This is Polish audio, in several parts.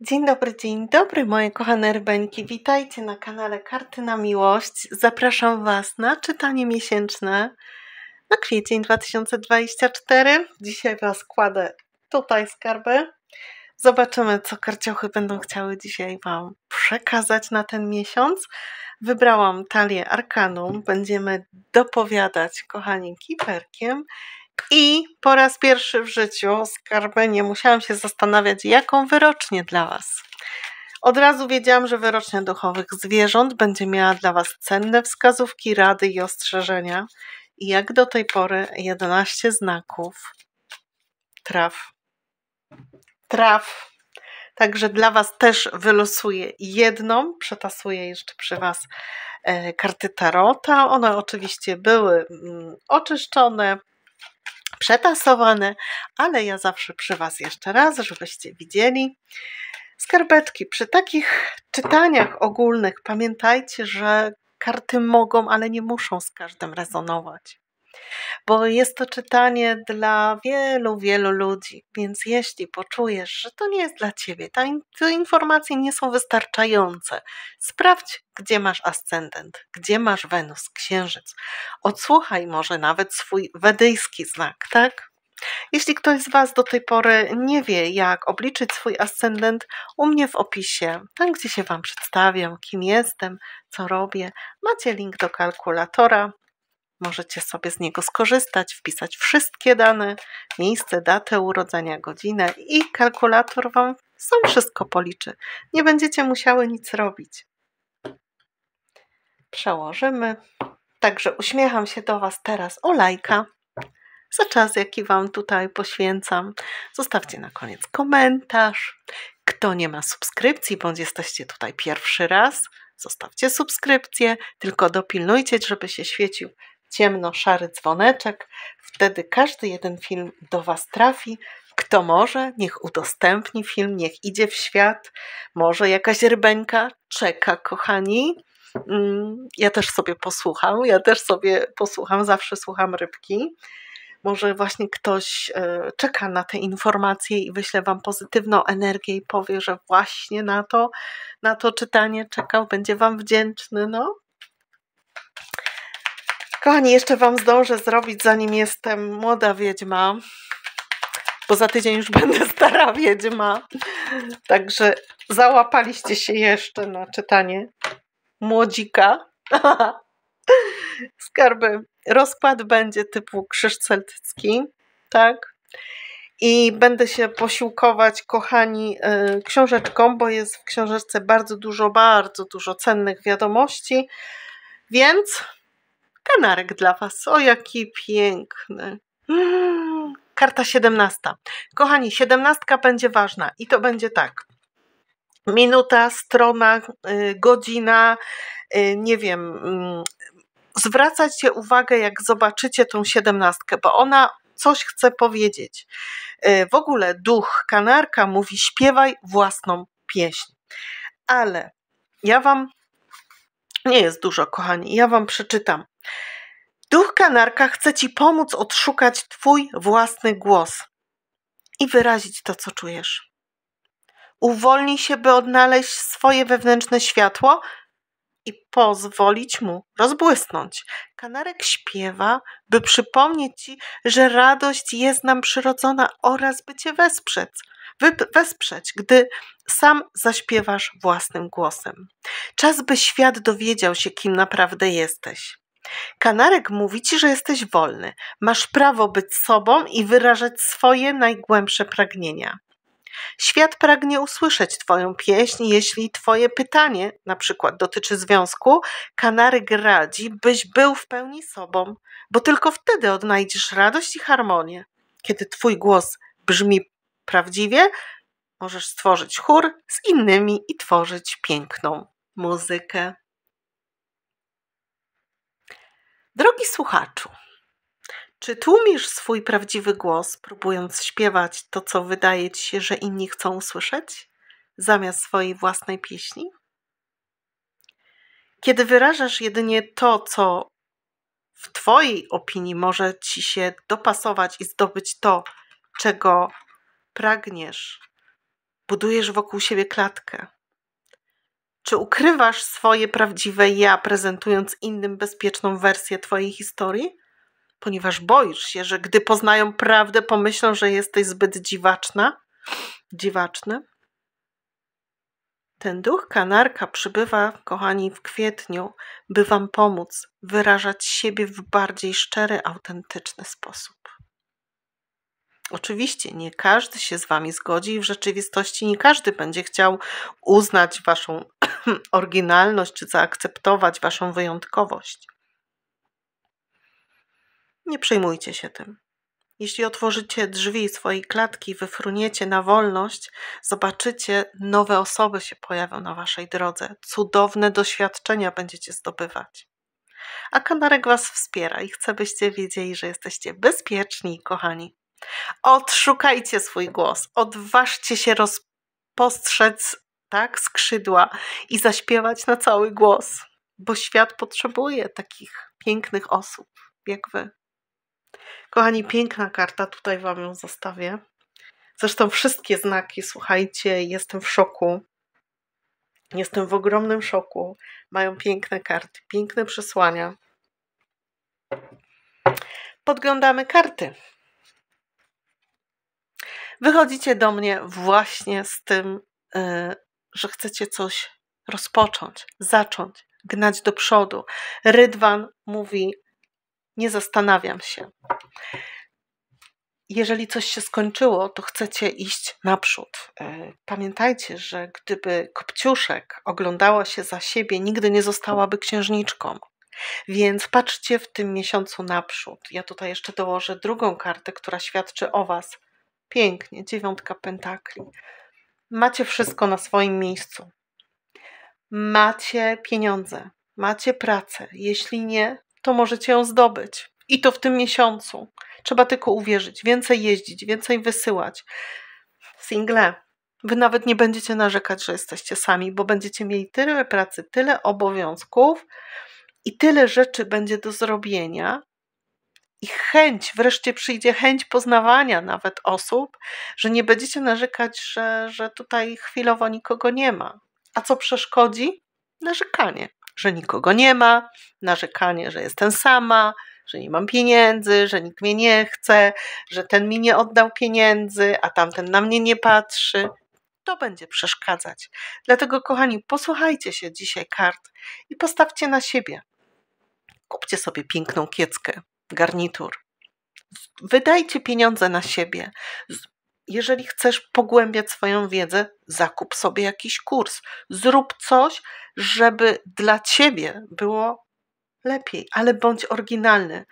Dzień dobry, dzień dobry moje kochane rybeńki. Witajcie na kanale Karty na Miłość. Zapraszam Was na czytanie miesięczne na kwiecień 2024. Dzisiaj Was kładę tutaj skarby. Zobaczymy, co karciochy będą chciały dzisiaj Wam przekazać na ten miesiąc. Wybrałam talię Arkanum. Będziemy dopowiadać, kochani, kiperkiem i po raz pierwszy w życiu skarbenie musiałam się zastanawiać, jaką wyrocznię dla Was. Od razu wiedziałam, że wyrocznia duchowych zwierząt będzie miała dla Was cenne wskazówki, rady i ostrzeżenia. I jak do tej pory 11 znaków traw. Traw. Także dla Was też wylosuję jedną, przetasuję jeszcze przy Was e, karty tarota. One oczywiście były mm, oczyszczone, przetasowane, ale ja zawsze przy Was jeszcze raz, żebyście widzieli. Skarpetki, przy takich czytaniach ogólnych pamiętajcie, że karty mogą, ale nie muszą z każdym rezonować bo jest to czytanie dla wielu, wielu ludzi. Więc jeśli poczujesz, że to nie jest dla ciebie, te informacje nie są wystarczające, sprawdź, gdzie masz ascendent, gdzie masz Wenus, księżyc. Odsłuchaj może nawet swój wedyjski znak, tak? Jeśli ktoś z Was do tej pory nie wie, jak obliczyć swój ascendent, u mnie w opisie, tam gdzie się Wam przedstawiam, kim jestem, co robię, macie link do kalkulatora, Możecie sobie z niego skorzystać, wpisać wszystkie dane, miejsce, datę urodzenia, godzinę i kalkulator Wam sam wszystko policzy. Nie będziecie musiały nic robić. Przełożymy. Także uśmiecham się do Was teraz o lajka za czas, jaki Wam tutaj poświęcam. Zostawcie na koniec komentarz. Kto nie ma subskrypcji, bądź jesteście tutaj pierwszy raz, zostawcie subskrypcję, tylko dopilnujcie, żeby się świecił ciemno-szary dzwoneczek. Wtedy każdy jeden film do Was trafi. Kto może, niech udostępni film, niech idzie w świat. Może jakaś rybeńka czeka, kochani. Mm, ja też sobie posłucham, ja też sobie posłucham, zawsze słucham rybki. Może właśnie ktoś e, czeka na te informacje i wyśle Wam pozytywną energię i powie, że właśnie na to, na to czytanie czekał, będzie Wam wdzięczny. No, Kochani, jeszcze Wam zdążę zrobić, zanim jestem młoda wiedźma, bo za tydzień już będę stara wiedźma. Także załapaliście się jeszcze na czytanie młodzika. Skarby. Rozkład będzie typu krzyż celtycki, tak? I będę się posiłkować, kochani, e, książeczką, bo jest w książeczce bardzo dużo, bardzo dużo cennych wiadomości. Więc kanarek dla Was. O, jaki piękny. Mm, karta 17. Kochani, 17 będzie ważna i to będzie tak. Minuta, strona, y, godzina, y, nie wiem. Mm, zwracajcie uwagę, jak zobaczycie tą siedemnastkę, bo ona coś chce powiedzieć. Y, w ogóle duch kanarka mówi: śpiewaj własną pieśń. Ale ja Wam nie jest dużo, kochani, ja wam przeczytam. Duch kanarka chce ci pomóc odszukać twój własny głos i wyrazić to, co czujesz. Uwolnij się, by odnaleźć swoje wewnętrzne światło i pozwolić mu rozbłysnąć. Kanarek śpiewa, by przypomnieć ci, że radość jest nam przyrodzona oraz by cię wesprzeć. wesprzeć, gdy sam zaśpiewasz własnym głosem. Czas, by świat dowiedział się, kim naprawdę jesteś. Kanarek mówi ci, że jesteś wolny, masz prawo być sobą i wyrażać swoje najgłębsze pragnienia. Świat pragnie usłyszeć Twoją pieśń, jeśli Twoje pytanie na przykład dotyczy związku, kanarek radzi, byś był w pełni sobą, bo tylko wtedy odnajdziesz radość i harmonię. Kiedy Twój głos brzmi prawdziwie, Możesz stworzyć chór z innymi i tworzyć piękną muzykę. Drogi słuchaczu, czy tłumisz swój prawdziwy głos, próbując śpiewać to, co wydaje ci się, że inni chcą usłyszeć, zamiast swojej własnej pieśni? Kiedy wyrażasz jedynie to, co w Twojej opinii może ci się dopasować i zdobyć to, czego pragniesz, budujesz wokół siebie klatkę? Czy ukrywasz swoje prawdziwe ja, prezentując innym bezpieczną wersję Twojej historii? Ponieważ boisz się, że gdy poznają prawdę, pomyślą, że jesteś zbyt dziwaczna, dziwaczny. Ten duch kanarka przybywa, kochani, w kwietniu, by Wam pomóc wyrażać siebie w bardziej szczery, autentyczny sposób. Oczywiście nie każdy się z Wami zgodzi i w rzeczywistości nie każdy będzie chciał uznać Waszą oryginalność czy zaakceptować Waszą wyjątkowość. Nie przejmujcie się tym. Jeśli otworzycie drzwi swojej klatki, wyfruniecie na wolność, zobaczycie nowe osoby się pojawią na Waszej drodze, cudowne doświadczenia będziecie zdobywać a kanarek Was wspiera i chce, byście wiedzieli, że jesteście bezpieczni, kochani. Odszukajcie swój głos, odważcie się rozpostrzec tak, skrzydła i zaśpiewać na cały głos, bo świat potrzebuje takich pięknych osób jak wy. Kochani, piękna karta, tutaj wam ją zostawię. Zresztą wszystkie znaki, słuchajcie, jestem w szoku. Jestem w ogromnym szoku. Mają piękne karty, piękne przesłania. Podglądamy karty wychodzicie do mnie właśnie z tym, y, że chcecie coś rozpocząć, zacząć, gnać do przodu. Rydwan mówi: Nie zastanawiam się. Jeżeli coś się skończyło, to chcecie iść naprzód. Y, pamiętajcie, że gdyby Kopciuszek oglądała się za siebie, nigdy nie zostałaby księżniczką. Więc patrzcie w tym miesiącu naprzód. Ja tutaj jeszcze dołożę drugą kartę, która świadczy o Was. Pięknie, dziewiątka pentakli. Macie wszystko na swoim miejscu. Macie pieniądze, macie pracę. Jeśli nie, to możecie ją zdobyć. I to w tym miesiącu. Trzeba tylko uwierzyć, więcej jeździć, więcej wysyłać. Single. Wy nawet nie będziecie narzekać, że jesteście sami, bo będziecie mieli tyle pracy, tyle obowiązków i tyle rzeczy będzie do zrobienia, i chęć, wreszcie przyjdzie chęć poznawania nawet osób, że nie będziecie narzekać, że, że tutaj chwilowo nikogo nie ma. A co przeszkodzi? Narzekanie, że nikogo nie ma, narzekanie, że jestem sama, że nie mam pieniędzy, że nikt mnie nie chce, że ten mi nie oddał pieniędzy, a tamten na mnie nie patrzy. To będzie przeszkadzać. Dlatego, kochani, posłuchajcie się dzisiaj kart i postawcie na siebie. Kupcie sobie piękną kieckę, garnitur. Wydajcie pieniądze na siebie. Jeżeli chcesz pogłębiać swoją wiedzę, zakup sobie jakiś kurs. Zrób coś, żeby dla ciebie było lepiej, ale bądź oryginalny.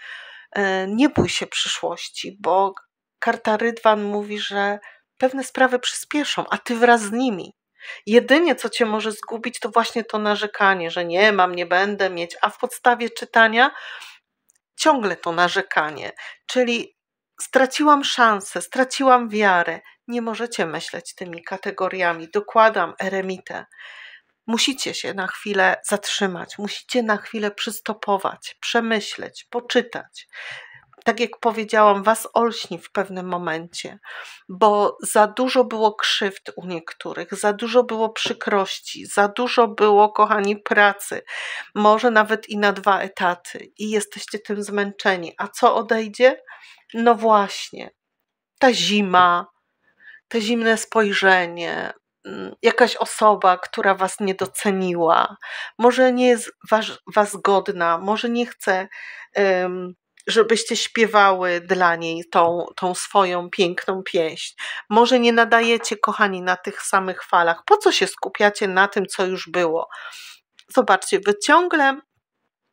E, nie bój się przyszłości, bo karta Rydwan mówi, że pewne sprawy przyspieszą, a ty wraz z nimi. Jedynie, co cię może zgubić, to właśnie to narzekanie, że nie mam, nie będę mieć, a w podstawie czytania ciągle to narzekanie, czyli straciłam szansę, straciłam wiarę. Nie możecie myśleć tymi kategoriami. Dokładam eremitę. Musicie się na chwilę zatrzymać, musicie na chwilę przystopować, przemyśleć, poczytać, tak jak powiedziałam, was olśni w pewnym momencie, bo za dużo było krzywd u niektórych, za dużo było przykrości, za dużo było, kochani, pracy, może nawet i na dwa etaty, i jesteście tym zmęczeni. A co odejdzie? No właśnie, ta zima, to zimne spojrzenie, mm, jakaś osoba, która was nie doceniła, może nie jest was, was godna, może nie chce. Um, żebyście śpiewały dla niej tą, tą swoją piękną pieśń. Może nie nadajecie, kochani, na tych samych falach. Po co się skupiacie na tym, co już było? Zobaczcie, wy ciągle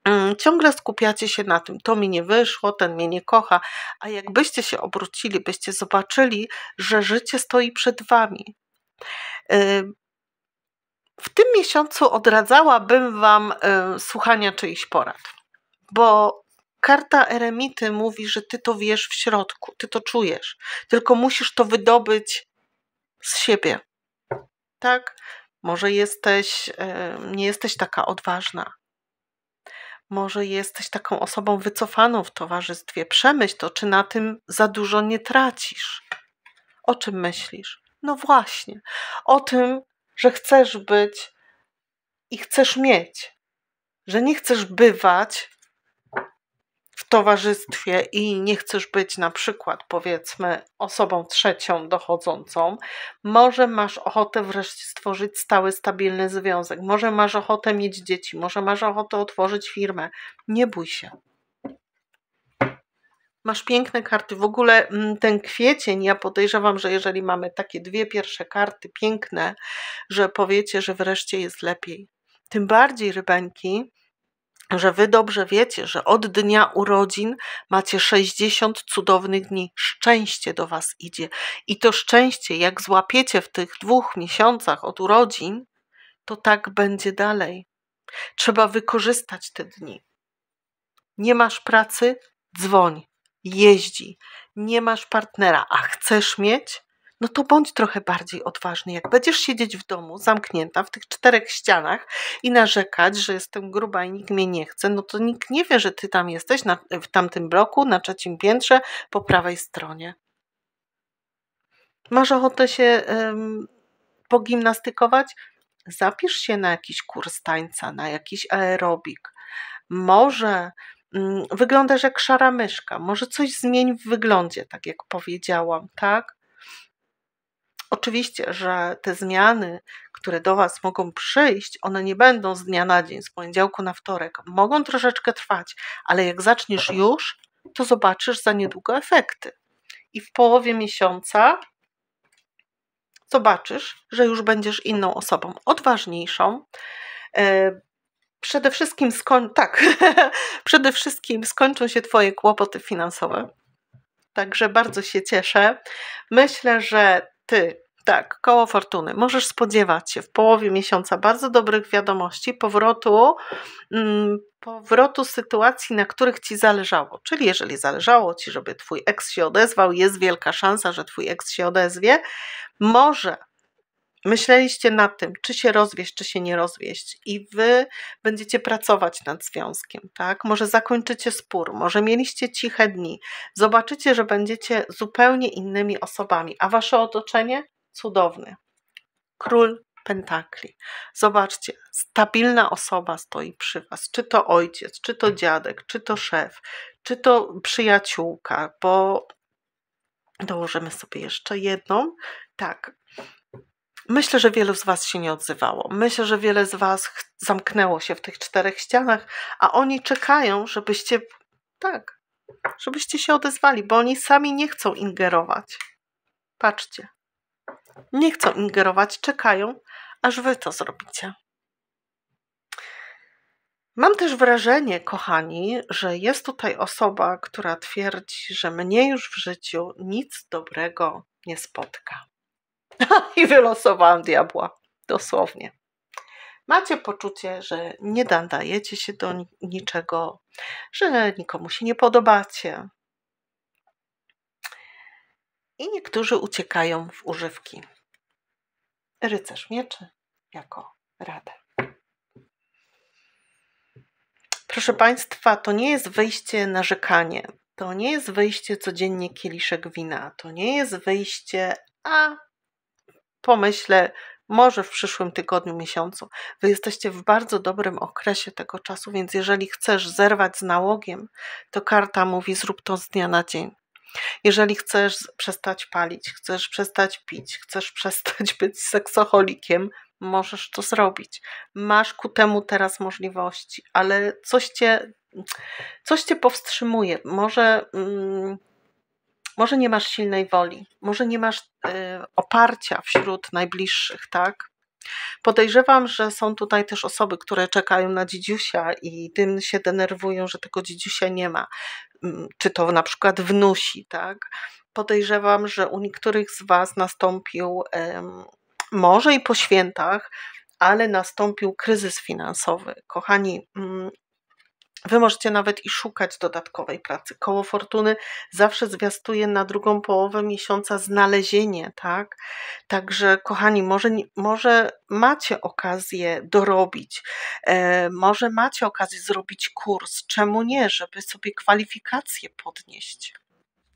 mm, ciągle skupiacie się na tym, to mi nie wyszło, ten mnie nie kocha, a jakbyście się obrócili, byście zobaczyli, że życie stoi przed wami. Y, w tym miesiącu odradzałabym wam y, słuchania czyichś porad, bo Karta eremity mówi, że ty to wiesz w środku, ty to czujesz, tylko musisz to wydobyć z siebie. Tak? Może jesteś, e, nie jesteś taka odważna. Może jesteś taką osobą wycofaną w towarzystwie. Przemyśl to, czy na tym za dużo nie tracisz. O czym myślisz? No właśnie, o tym, że chcesz być i chcesz mieć, że nie chcesz bywać towarzystwie i nie chcesz być na przykład, powiedzmy, osobą trzecią dochodzącą, może masz ochotę wreszcie stworzyć stały, stabilny związek, może masz ochotę mieć dzieci, może masz ochotę otworzyć firmę. Nie bój się. Masz piękne karty. W ogóle mm, ten kwiecień, ja podejrzewam, że jeżeli mamy takie dwie pierwsze karty piękne, że powiecie, że wreszcie jest lepiej. Tym bardziej, rybańki, że wy dobrze wiecie, że od dnia urodzin macie 60 cudownych dni. Szczęście do was idzie. I to szczęście, jak złapiecie w tych dwóch miesiącach od urodzin, to tak będzie dalej. Trzeba wykorzystać te dni. Nie masz pracy? Dzwoń, jeździ. Nie masz partnera, a chcesz mieć? no to bądź trochę bardziej odważny. Jak będziesz siedzieć w domu, zamknięta w tych czterech ścianach i narzekać, że jestem gruba i nikt mnie nie chce, no to nikt nie wie, że ty tam jesteś, na, w tamtym bloku, na trzecim piętrze, po prawej stronie. Masz ochotę się pogimnastykować? Zapisz się na jakiś kurs tańca, na jakiś aerobik. Może mm, wyglądasz jak szara myszka, może coś zmień w wyglądzie, tak jak powiedziałam, tak? Oczywiście, że te zmiany, które do Was mogą przyjść, one nie będą z dnia na dzień, z poniedziałku na wtorek. Mogą troszeczkę trwać, ale jak zaczniesz już, to zobaczysz za niedługo efekty. I w połowie miesiąca zobaczysz, że już będziesz inną osobą, odważniejszą. E, przede wszystkim, skoń... tak. Przede wszystkim skończą się Twoje kłopoty finansowe. Także bardzo się cieszę. Myślę, że ty, tak, koło fortuny. Możesz spodziewać się w połowie miesiąca bardzo dobrych wiadomości, powrotu, mm, powrotu sytuacji, na których ci zależało. Czyli jeżeli zależało ci, żeby twój eks się odezwał, jest wielka szansa, że twój eks się odezwie. Może myśleliście nad tym, czy się rozwieść, czy się nie rozwieść, i wy będziecie pracować nad związkiem, tak? Może zakończycie spór, może mieliście ciche dni, zobaczycie, że będziecie zupełnie innymi osobami, a wasze otoczenie cudowne. Król pentakli. Zobaczcie, stabilna osoba stoi przy was, czy to ojciec, czy to dziadek, czy to szef, czy to przyjaciółka, bo dołożymy sobie jeszcze jedną. Tak. Myślę, że wielu z Was się nie odzywało. Myślę, że wiele z Was zamknęło się w tych czterech ścianach, a oni czekają, żebyście tak, żebyście się odezwali, bo oni sami nie chcą ingerować. Patrzcie. Nie chcą ingerować, czekają, aż Wy to zrobicie. Mam też wrażenie, kochani, że jest tutaj osoba, która twierdzi, że mnie już w życiu nic dobrego nie spotka. I wylosowałam diabła. Dosłownie. Macie poczucie, że nie nadajecie się do niczego, że nikomu się nie podobacie. I niektórzy uciekają w używki. Rycerz mieczy jako radę. Proszę Państwa, to nie jest wyjście narzekanie. To nie jest wyjście codziennie kieliszek wina. To nie jest wyjście, a pomyślę, może w przyszłym tygodniu, miesiącu. Wy jesteście w bardzo dobrym okresie tego czasu, więc jeżeli chcesz zerwać z nałogiem, to karta mówi: zrób to z dnia na dzień. Jeżeli chcesz przestać palić, chcesz przestać pić, chcesz przestać być seksoholikiem, możesz to zrobić. Masz ku temu teraz możliwości, ale coś cię, coś cię powstrzymuje. Może. Mm, może nie masz silnej woli, może nie masz y, oparcia wśród najbliższych, tak? Podejrzewam, że są tutaj też osoby, które czekają na dzidziusia i tym się denerwują, że tego dzidziusia nie ma. Mm, czy to na przykład wnusi, tak? Podejrzewam, że u niektórych z Was nastąpił może i po świętach, ale nastąpił kryzys finansowy. Kochani, mm, Wy możecie nawet i szukać dodatkowej pracy. Koło fortuny zawsze zwiastuje na drugą połowę miesiąca znalezienie, tak? Także, kochani, może, może macie okazję dorobić, e, może macie okazję zrobić kurs. Czemu nie, żeby sobie kwalifikacje podnieść?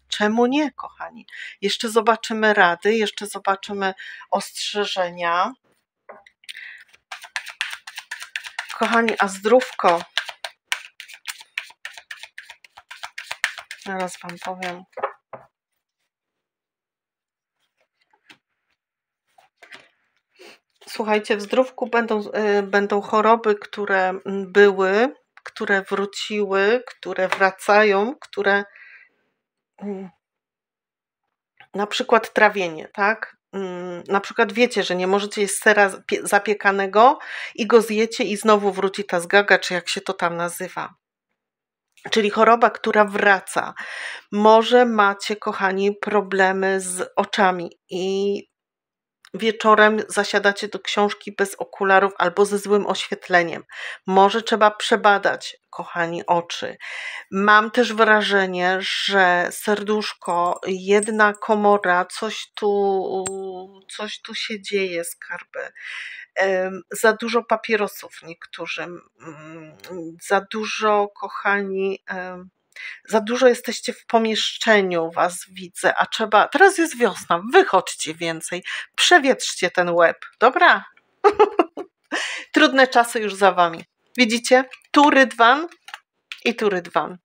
Czemu nie, kochani? Jeszcze zobaczymy rady, jeszcze zobaczymy ostrzeżenia. Kochani, a zdrówko Zaraz Wam powiem. Słuchajcie, w zdrówku będą, y, będą choroby, które mm, były, które wróciły, które wracają, które. Mm, na przykład trawienie, tak? Mm, na przykład wiecie, że nie możecie jeść sera zapiekanego i go zjecie i znowu wróci ta zgaga, czy jak się to tam nazywa czyli choroba, która wraca. Może macie, kochani, problemy z oczami i wieczorem zasiadacie do książki bez okularów albo ze złym oświetleniem. Może trzeba przebadać, kochani, oczy. Mam też wrażenie, że serduszko, jedna komora, coś tu, coś tu się dzieje, skarby. Za dużo papierosów niektórzy, mm, za dużo, kochani, za dużo jesteście w pomieszczeniu, was widzę, a trzeba, teraz jest wiosna, wychodźcie więcej, przewietrzcie ten łeb, dobra? Trudne czasy już za wami. Widzicie? Tu rydwan, i tu rydwan.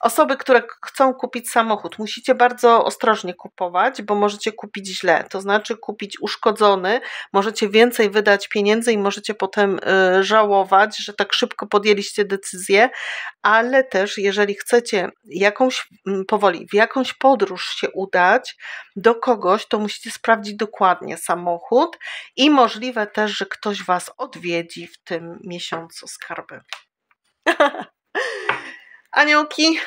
Osoby, które chcą kupić samochód, musicie bardzo ostrożnie kupować, bo możecie kupić źle, to znaczy kupić uszkodzony, możecie więcej wydać pieniędzy i możecie potem y, żałować, że tak szybko podjęliście decyzję, ale też jeżeli chcecie jakąś mm, powoli w jakąś podróż się udać do kogoś, to musicie sprawdzić dokładnie samochód i możliwe też, że ktoś was odwiedzi w tym miesiącu skarby. Anioki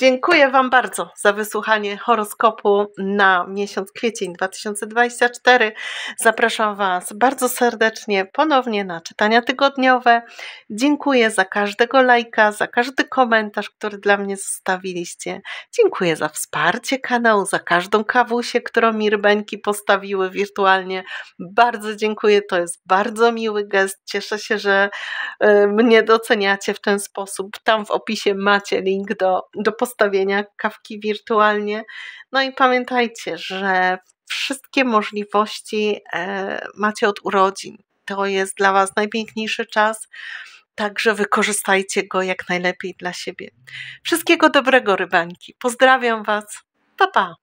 Dziękuję Wam bardzo za wysłuchanie horoskopu na miesiąc kwiecień 2024. Zapraszam Was bardzo serdecznie ponownie na czytania tygodniowe. Dziękuję za każdego lajka, za każdy komentarz, który dla mnie zostawiliście. Dziękuję za wsparcie kanału, za każdą kawusię, którą mi rybeńki postawiły wirtualnie. Bardzo dziękuję, to jest bardzo miły gest. Cieszę się, że e, mnie doceniacie w ten sposób. Tam w opisie macie link do, do postawienia kawki wirtualnie. No i pamiętajcie, że wszystkie możliwości e, macie od urodzin. To jest dla Was najpiękniejszy czas. Także wykorzystajcie go jak najlepiej dla siebie. Wszystkiego dobrego, rybanki. Pozdrawiam Was. Pa, pa.